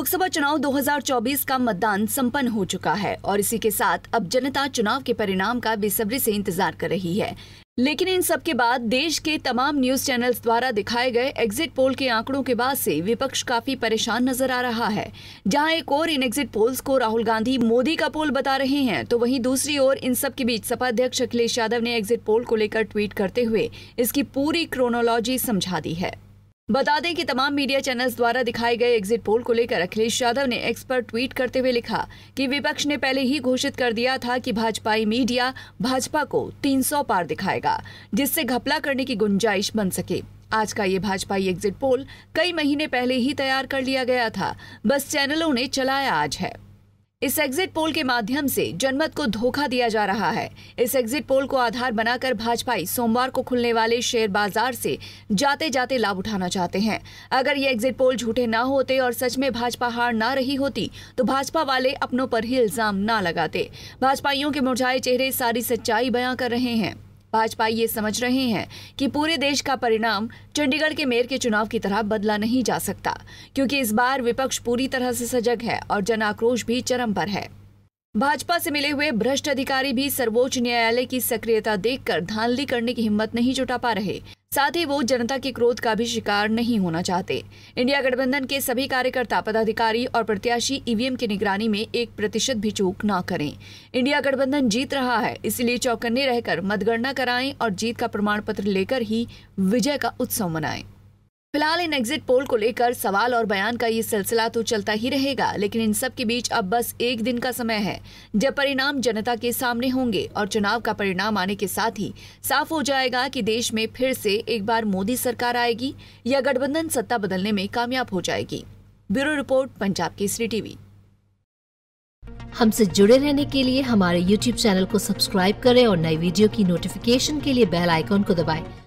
लोकसभा चुनाव 2024 का मतदान संपन्न हो चुका है और इसी के साथ अब जनता चुनाव के परिणाम का बेसब्री से इंतजार कर रही है लेकिन इन सब के बाद देश के तमाम न्यूज चैनल्स द्वारा दिखाए गए एग्जिट पोल के आंकड़ों के बाद से विपक्ष काफी परेशान नजर आ रहा है जहां एक और इन एग्जिट पोल्स को राहुल गांधी मोदी का पोल बता रहे हैं तो वहीं दूसरी ओर इन सब के बीच सपा अध्यक्ष अखिलेश यादव ने एग्जिट पोल को लेकर ट्वीट करते हुए इसकी पूरी क्रोनोलॉजी समझा दी है बता दें कि तमाम मीडिया चैनल्स द्वारा दिखाए गए एग्जिट पोल को लेकर अखिलेश यादव ने एक्स पर ट्वीट करते हुए लिखा कि विपक्ष ने पहले ही घोषित कर दिया था कि भाजपाई मीडिया भाजपा को 300 पार दिखाएगा जिससे घपला करने की गुंजाइश बन सके आज का ये भाजपाई एग्जिट पोल कई महीने पहले ही तैयार कर लिया गया था बस चैनलों ने चलाया आज है इस एग्जिट पोल के माध्यम से जनमत को धोखा दिया जा रहा है इस एग्जिट पोल को आधार बनाकर भाजपा सोमवार को खुलने वाले शेयर बाजार से जाते जाते लाभ उठाना चाहते हैं अगर ये एग्जिट पोल झूठे ना होते और सच में भाजपा हार ना रही होती तो भाजपा वाले अपनों पर ही इल्जाम ना लगाते भाजपाइयों के मुरझाए चेहरे सारी सच्चाई बयां कर रहे हैं भाजपा ये समझ रहे हैं कि पूरे देश का परिणाम चंडीगढ़ के मेयर के चुनाव की तरह बदला नहीं जा सकता क्योंकि इस बार विपक्ष पूरी तरह से सजग है और जन आक्रोश भी चरम पर है भाजपा से मिले हुए भ्रष्ट अधिकारी भी सर्वोच्च न्यायालय की सक्रियता देखकर धांधली करने की हिम्मत नहीं जुटा पा रहे साथ ही वो जनता के क्रोध का भी शिकार नहीं होना चाहते इंडिया गठबंधन के सभी कार्यकर्ता पदाधिकारी और प्रत्याशी ईवीएम की निगरानी में एक प्रतिशत भी चूक ना करें इंडिया गठबंधन जीत रहा है इसलिए चौकन्ने रहकर मतगणना कराएं और जीत का प्रमाण पत्र लेकर ही विजय का उत्सव मनाएं फिलहाल इन एग्जिट पोल को लेकर सवाल और बयान का ये सिलसिला तो चलता ही रहेगा लेकिन इन सब के बीच अब बस एक दिन का समय है जब परिणाम जनता के सामने होंगे और चुनाव का परिणाम आने के साथ ही साफ हो जाएगा कि देश में फिर से एक बार मोदी सरकार आएगी या गठबंधन सत्ता बदलने में कामयाब हो जाएगी bureau report Punjab Kesari TV हमसे जुड़े रहने के लिए हमारे यूट्यूब चैनल को सब्सक्राइब करें और नई वीडियो की नोटिफिकेशन के लिए बेल आइकॉन को दबाएं।